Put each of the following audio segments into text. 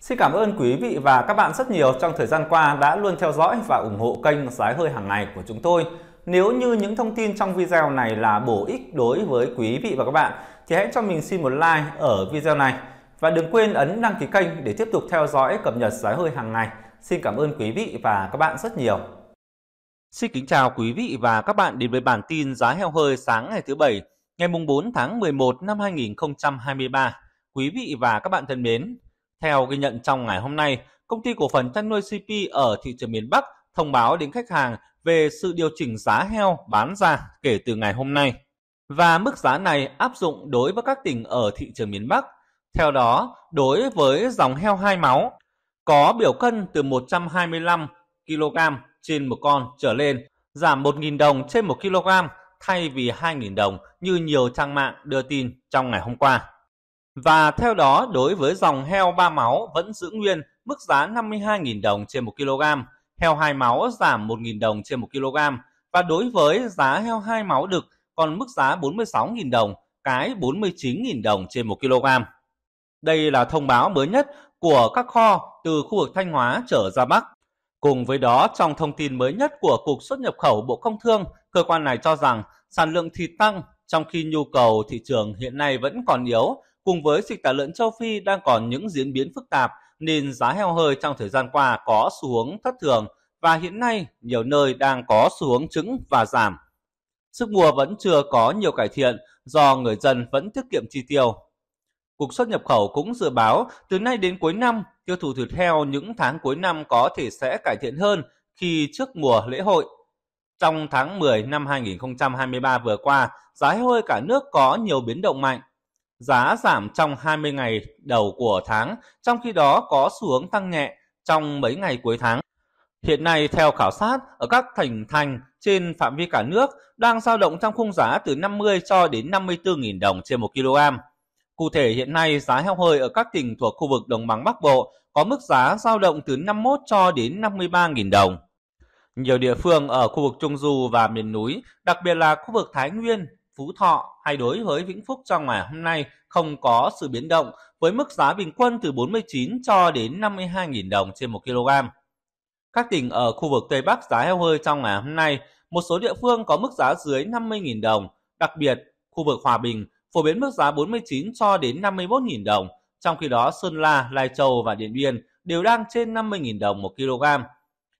Xin cảm ơn quý vị và các bạn rất nhiều trong thời gian qua đã luôn theo dõi và ủng hộ kênh Giá hơi hàng ngày của chúng tôi. Nếu như những thông tin trong video này là bổ ích đối với quý vị và các bạn thì hãy cho mình xin một like ở video này và đừng quên ấn đăng ký kênh để tiếp tục theo dõi cập nhật giá hơi hàng ngày. Xin cảm ơn quý vị và các bạn rất nhiều. Xin kính chào quý vị và các bạn đến với bản tin giá heo hơi sáng ngày thứ Bảy, ngày 4 tháng 11 năm 2023. Quý vị và các bạn thân mến, theo ghi nhận trong ngày hôm nay, công ty cổ phần chăn nuôi CP ở thị trường miền Bắc thông báo đến khách hàng về sự điều chỉnh giá heo bán ra kể từ ngày hôm nay. Và mức giá này áp dụng đối với các tỉnh ở thị trường miền Bắc. Theo đó, đối với dòng heo hai máu có biểu cân từ 125 kg trên một con trở lên, giảm 1.000 đồng trên 1 kg thay vì 2.000 đồng như nhiều trang mạng đưa tin trong ngày hôm qua. Và theo đó, đối với dòng heo 3 máu vẫn giữ nguyên mức giá 52.000 đồng trên 1 kg, heo 2 máu giảm 1.000 đồng trên 1 kg và đối với giá heo 2 máu đực còn mức giá 46.000 đồng, cái 49.000 đồng trên 1 kg. Đây là thông báo mới nhất của các kho từ khu vực Thanh Hóa trở ra Bắc. Cùng với đó, trong thông tin mới nhất của Cục xuất nhập khẩu Bộ Công Thương, cơ quan này cho rằng sản lượng thịt tăng trong khi nhu cầu thị trường hiện nay vẫn còn yếu Cùng với dịch tả lợn châu Phi đang còn những diễn biến phức tạp nên giá heo hơi trong thời gian qua có xu hướng thất thường và hiện nay nhiều nơi đang có xu hướng trứng và giảm. Sức mua vẫn chưa có nhiều cải thiện do người dân vẫn tiết kiệm chi tiêu. Cục xuất nhập khẩu cũng dự báo từ nay đến cuối năm, tiêu thụ thịt heo những tháng cuối năm có thể sẽ cải thiện hơn khi trước mùa lễ hội. Trong tháng 10 năm 2023 vừa qua, giá heo hơi cả nước có nhiều biến động mạnh. Giá giảm trong 20 ngày đầu của tháng, trong khi đó có xu hướng tăng nhẹ trong mấy ngày cuối tháng. Hiện nay theo khảo sát ở các thành thành trên phạm vi cả nước đang dao động trong khung giá từ 50 cho đến 54.000 đồng trên 1 kg. Cụ thể hiện nay giá heo hơi ở các tỉnh thuộc khu vực đồng bằng Bắc Bộ có mức giá dao động từ 51 cho đến 53.000 đồng. Nhiều địa phương ở khu vực Trung Du và miền núi, đặc biệt là khu vực Thái Nguyên, Phú Thọ hay đối với Vĩnh Phúc trong ngày hôm nay không có sự biến động với mức giá bình quân từ 49 cho đến 52.000 đồng trên 1 kg. Các tỉnh ở khu vực Tây Bắc giá heo hơi trong ngày hôm nay, một số địa phương có mức giá dưới 50.000 đồng, đặc biệt khu vực Hòa Bình phổ biến mức giá 49 cho đến 51.000 đồng, trong khi đó Sơn La, Lai Châu và Điện Biên đều đang trên 50.000 đồng 1 kg.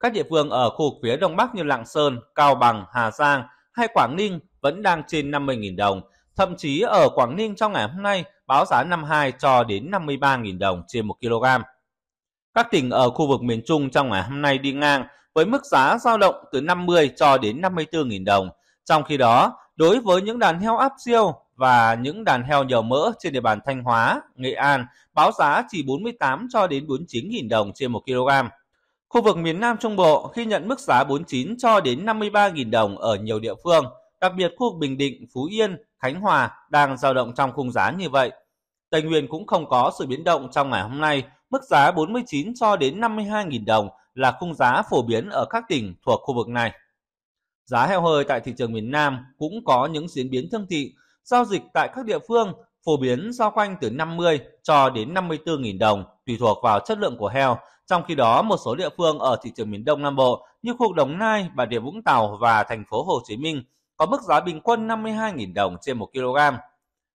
Các địa phương ở khu vực phía Đông Bắc như Lạng Sơn, Cao Bằng, Hà Giang hay Quảng Ninh vẫn đang trên 50.000 đồng. Thậm chí ở Quảng Ninh trong ngày hôm nay, báo giá 52 cho đến 53.000 đồng trên 1 kg. Các tỉnh ở khu vực miền Trung trong ngày hôm nay đi ngang với mức giá dao động từ 50 cho đến 54.000 đồng. Trong khi đó, đối với những đàn heo áp siêu và những đàn heo nhiều mỡ trên địa bàn Thanh Hóa, Nghệ An, báo giá chỉ 48 cho đến 49.000 đồng trên 1 kg. Khu vực miền Nam Trung Bộ khi nhận mức giá 49 cho đến 53.000 đồng ở nhiều địa phương, Đặc biệt khu vực Bình Định, Phú Yên, Khánh Hòa đang dao động trong khung giá như vậy. Tây Nguyên cũng không có sự biến động trong ngày hôm nay, mức giá 49 cho đến 52.000 đồng là khung giá phổ biến ở các tỉnh thuộc khu vực này. Giá heo hơi tại thị trường miền Nam cũng có những diễn biến thương thị, giao dịch tại các địa phương phổ biến giao quanh từ 50 cho đến 54.000 đồng tùy thuộc vào chất lượng của heo. Trong khi đó, một số địa phương ở thị trường miền Đông Nam Bộ như khu vực Đồng Nai, Bà Rịa Vũng Tàu và thành phố Hồ Chí Minh – có mức giá bình quân 52.000 đồng trên 1 kg.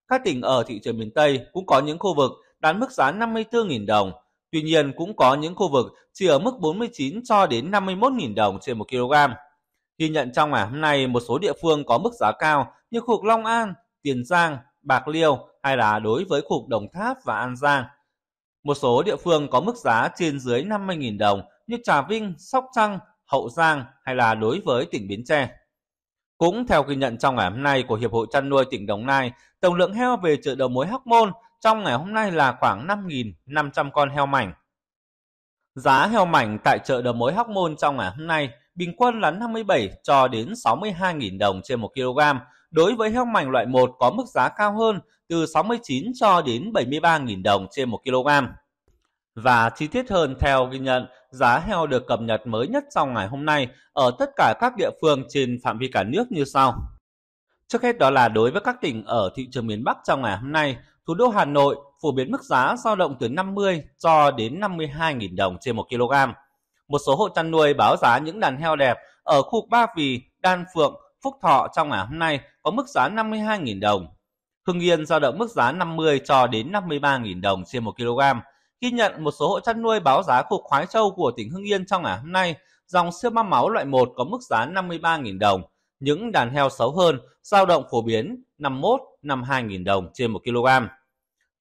Các tỉnh ở thị trường miền Tây cũng có những khu vực đạt mức giá 54.000 đồng, tuy nhiên cũng có những khu vực chỉ ở mức 49 cho đến 51.000 đồng trên 1 kg. Ghi nhận trong ngày hôm nay một số địa phương có mức giá cao như khu vực Long An, Tiền Giang, Bạc Liêu hay là đối với khu vực Đồng Tháp và An Giang. Một số địa phương có mức giá trên dưới 50.000 đồng như Trà Vinh, Sóc Trăng, Hậu Giang hay là đối với tỉnh Bến Tre. Cũng theo ghi nhận trong ngày hôm nay của Hiệp hội chăn nuôi tỉnh Đồng Nai, tổng lượng heo về chợ đầu mối Hóc Môn trong ngày hôm nay là khoảng 5.500 con heo mảnh. Giá heo mảnh tại chợ đầu mối Hóc Môn trong ngày hôm nay bình quân là 57 cho đến 62.000 đồng trên 1 kg. Đối với heo mảnh loại 1 có mức giá cao hơn từ 69 cho đến 73.000 đồng trên 1 kg. Và chi tiết hơn theo ghi nhận, giá heo được cập nhật mới nhất sau ngày hôm nay ở tất cả các địa phương trên phạm vi cả nước như sau. Trước hết đó là đối với các tỉnh ở thị trường miền Bắc trong ngày hôm nay, thủ đô Hà Nội phổ biến mức giá dao động từ 50 cho đến 52.000 đồng trên 1 kg. Một số hộ chăn nuôi báo giá những đàn heo đẹp ở khu Ba Vì, Đan Phượng, Phúc Thọ trong ngày hôm nay có mức giá 52.000 đồng. Hưng Yên dao động mức giá 50 cho đến 53.000 đồng trên 1 kg ghi nhận một số hộ chăn nuôi báo giá cục khoái châu của tỉnh Hưng Yên trong ngày hôm nay, dòng siêu măm máu loại 1 có mức giá 53.000 đồng, những đàn heo xấu hơn dao động phổ biến 51 52.000 đồng trên 1 kg.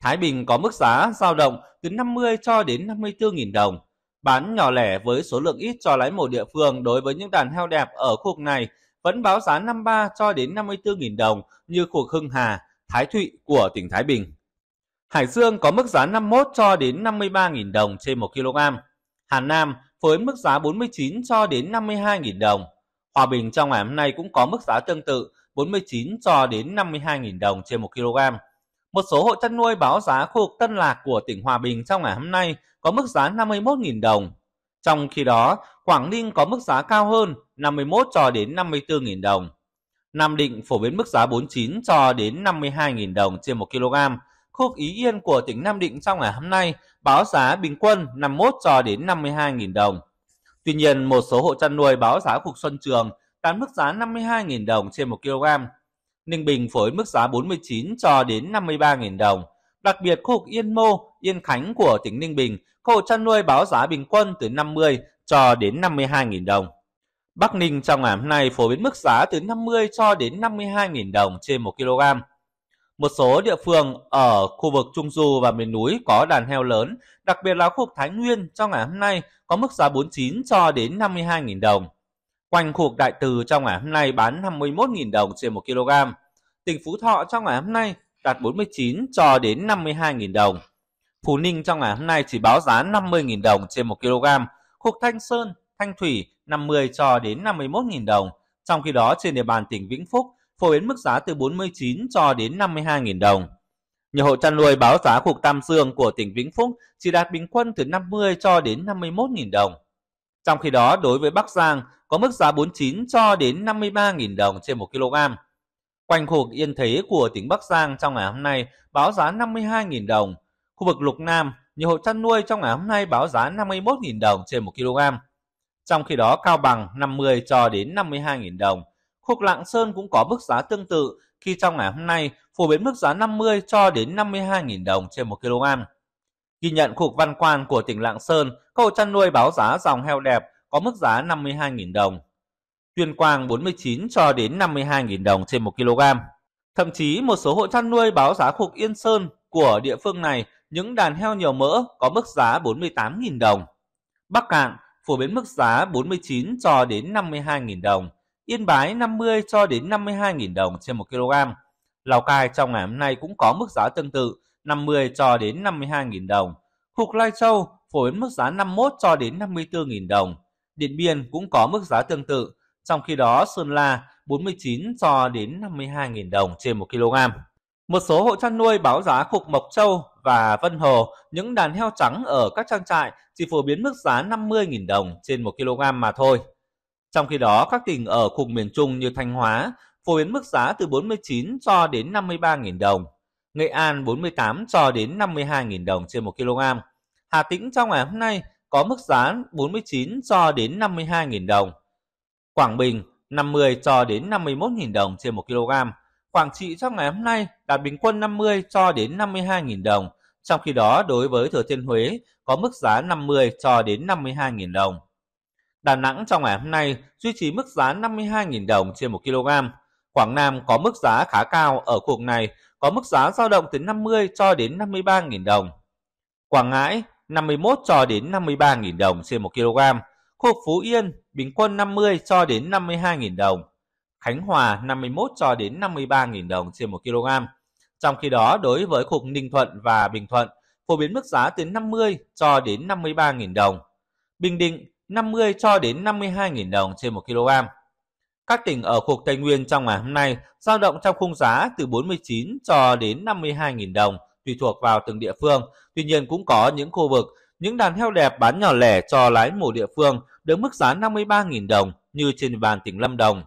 Thái Bình có mức giá dao động từ 50 cho đến 54.000 đồng. Bán nhỏ lẻ với số lượng ít cho lái mổ địa phương đối với những đàn heo đẹp ở khu vực này vẫn báo giá 53 cho đến 54.000 đồng như khu vực Hưng Hà, Thái Thụy của tỉnh Thái Bình. Hải Dương có mức giá 51 cho đến 53.000 đồng trên 1 kg. Hà Nam với mức giá 49 cho đến 52.000 đồng. Hòa Bình trong ngày hôm nay cũng có mức giá tương tự 49 cho đến 52.000 đồng trên 1 kg. Một số hộ chăn nuôi báo giá khu vực Tân Lạc của tỉnh Hòa Bình trong ngày hôm nay có mức giá 51.000 đồng. Trong khi đó, Quảng Ninh có mức giá cao hơn 51 cho đến 54.000 đồng. Nam Định phổ biến mức giá 49 cho đến 52.000 đồng trên 1 kg Khu Ý Yên của tỉnh Nam Định trong ngày hôm nay báo giá bình quân 51 cho đến 52.000 đồng. Tuy nhiên, một số hộ chăn nuôi báo giá Cục Xuân Trường đạt mức giá 52.000 đồng trên 1 kg. Ninh Bình phối mức giá 49 cho đến 53.000 đồng. Đặc biệt, khu vực Yên Mô, Yên Khánh của tỉnh Ninh Bình, hộ chăn nuôi báo giá bình quân từ 50 cho đến 52.000 đồng. Bắc Ninh trong ngày hôm nay phổ biến mức giá từ 50 cho đến 52.000 đồng trên 1 kg. Một số địa phương ở khu vực Trung Du và miền núi có đàn heo lớn, đặc biệt là khu vực Thái Nguyên trong ngày hôm nay có mức giá 49 cho đến 52.000 đồng. Quanh khu vực Đại Từ trong ngày hôm nay bán 51.000 đồng trên 1 kg. Tỉnh Phú Thọ trong ngày hôm nay đạt 49 cho đến 52.000 đồng. Phú Ninh trong ngày hôm nay chỉ báo giá 50.000 đồng trên 1 kg. Khu Thanh Sơn, Thanh Thủy 50 cho đến 51.000 đồng. Trong khi đó trên địa bàn tỉnh Vĩnh Phúc phổ biến mức giá từ 49 cho đến 52.000 đồng. Nhiều hộ chăn nuôi báo giá cục Tam Dương của tỉnh Vĩnh Phúc chỉ đạt bình quân từ 50 cho đến 51.000 đồng. Trong khi đó, đối với Bắc Giang có mức giá 49 cho đến 53.000 đồng trên 1 kg. Quanh khu vực Yên Thế của tỉnh Bắc Giang trong ngày hôm nay báo giá 52.000 đồng. Khu vực Lục Nam, nhiều hộ chăn nuôi trong ngày hôm nay báo giá 51.000 đồng trên 1 kg. Trong khi đó, Cao Bằng 50 cho đến 52.000 đồng. Khúc Lạng Sơn cũng có mức giá tương tự khi trong ngày hôm nay phổ biến mức giá 50 cho đến 52.000 đồng trên 1 kg. Ghi nhận Cục Văn quan của tỉnh Lạng Sơn, các hộ chăn nuôi báo giá dòng heo đẹp có mức giá 52.000 đồng. Tuyên Quang 49 cho đến 52.000 đồng trên 1 kg. Thậm chí một số hộ chăn nuôi báo giá Cục Yên Sơn của địa phương này những đàn heo nhiều mỡ có mức giá 48.000 đồng. Bắc Cạn phổ biến mức giá 49 cho đến 52.000 đồng Yên Bái 50 cho đến 52.000 đồng trên 1 kg. Lào Cai trong ngày hôm nay cũng có mức giá tương tự 50 cho đến 52.000 đồng. Cục Lai Châu phổ biến mức giá 51 cho đến 54.000 đồng. Điện Biên cũng có mức giá tương tự, trong khi đó Sơn La 49 cho đến 52.000 đồng trên 1 kg. Một số hộ chăn nuôi báo giá cục Mộc Châu và Vân Hồ, những đàn heo trắng ở các trang trại chỉ phổ biến mức giá 50.000 đồng trên 1 kg mà thôi. Trong khi đó, các tỉnh ở khu miền Trung như Thanh Hóa phổ biến mức giá từ 49 cho đến 53.000 đồng, Nghệ An 48 cho đến 52.000 đồng trên 1 kg. Hà Tĩnh trong ngày hôm nay có mức giá 49 cho đến 52.000 đồng. Quảng Bình 50 cho đến 51.000 đồng trên 1 kg. Quảng Trị trong ngày hôm nay đạt bình quân 50 cho đến 52.000 đồng, trong khi đó đối với Thừa Thiên Huế có mức giá 50 cho đến 52.000 đồng. Đà Nẵng trong ngày hôm nay duy trì mức giá 52.000 đồng trên 1 kg. Quảng Nam có mức giá khá cao ở khu vực này, có mức giá dao động từ 50 cho đến 53.000 đồng. Quảng Ngãi 51 cho đến 53.000 đồng trên 1 kg. Khu vực Phú Yên bình quân 50 cho đến 52.000 đồng. Khánh Hòa 51 cho đến 53.000 đồng trên 1 kg. Trong khi đó, đối với khu vực Ninh Thuận và Bình Thuận, phổ biến mức giá từ 50 cho đến 53.000 đồng. Bình Định 50 cho đến 52.000 đồng trên 1 kg. Các tỉnh ở khu vực Tây Nguyên trong ngày hôm nay giao động trong khung giá từ 49 cho đến 52.000 đồng tùy thuộc vào từng địa phương. Tuy nhiên cũng có những khu vực, những đàn heo đẹp bán nhỏ lẻ cho lái mổ địa phương được mức giá 53.000 đồng như trên địa bàn tỉnh Lâm Đồng.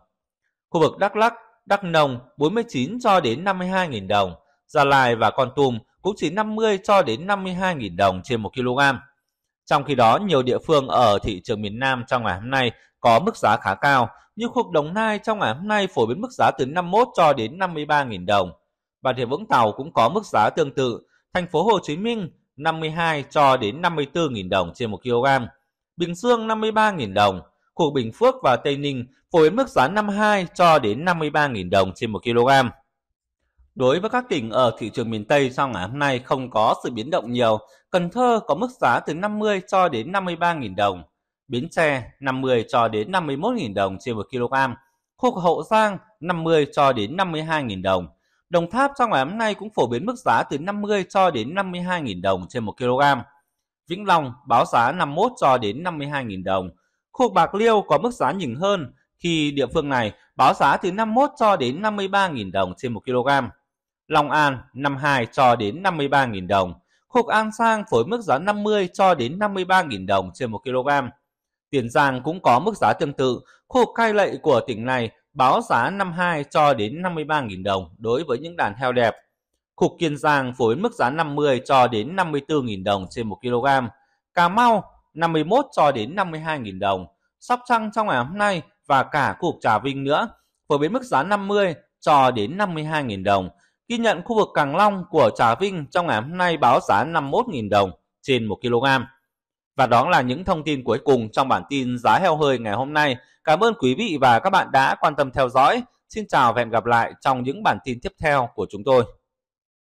Khu vực Đắk Lắk, Đắk Nông 49 cho đến 52.000 đồng, Gia Lai và Con Tum cũng chỉ 50 cho đến 52.000 đồng trên 1 kg. Trong khi đó, nhiều địa phương ở thị trường miền Nam trong ngày hôm nay có mức giá khá cao, như khu vực Đồng Nai trong ngày hôm nay phổ biến mức giá từ 51 cho đến 53.000 đồng. Bà Rịa Vũng Tàu cũng có mức giá tương tự, thành phố Hồ Chí Minh 52 cho đến 54.000 đồng trên 1 kg, Bình Dương 53.000 đồng, khu Bình Phước và Tây Ninh phổ biến mức giá 52 cho đến 53.000 đồng trên 1 kg. Đối với các tỉnh ở thị trường miền Tây trong ngày hôm nay không có sự biến động nhiều, Cần Thơ có mức giá từ 50 cho đến 53.000 đồng, Bến Tre 50 cho đến 51.000 đồng trên 1 kg, khu vực Hậu Giang 50 cho đến 52.000 đồng. Đồng Tháp trong ngày hôm nay cũng phổ biến mức giá từ 50 cho đến 52.000 đồng trên 1 kg. Vĩnh Long báo giá 51 cho đến 52.000 đồng. Khu vực Bạc Liêu có mức giá nhỉnh hơn khi địa phương này báo giá từ 51 cho đến 53.000 đồng trên 1 kg. Long An 52 cho đến 53.000 đồng. Khúc An Sang phối mức giá 50 cho đến 53.000 đồng trên 1 kg. Tiền Giang cũng có mức giá tương tự, Khúc cai lệ của tỉnh này báo giá 52 cho đến 53.000 đồng đối với những đàn heo đẹp. Khúc Kiên Giang phối mức giá 50 cho đến 54.000 đồng trên 1 kg. Cà Mau 51 cho đến 52.000 đồng. Sóc Trăng trong ngày hôm nay và cả cục Trà Vinh nữa phổ biến mức giá 50 cho đến 52.000 đồng. Ghi nhận khu vực Càng Long của Trà Vinh trong ngày hôm nay báo giá 51.000 đồng trên 1 kg. Và đó là những thông tin cuối cùng trong bản tin giá heo hơi ngày hôm nay. Cảm ơn quý vị và các bạn đã quan tâm theo dõi. Xin chào và hẹn gặp lại trong những bản tin tiếp theo của chúng tôi.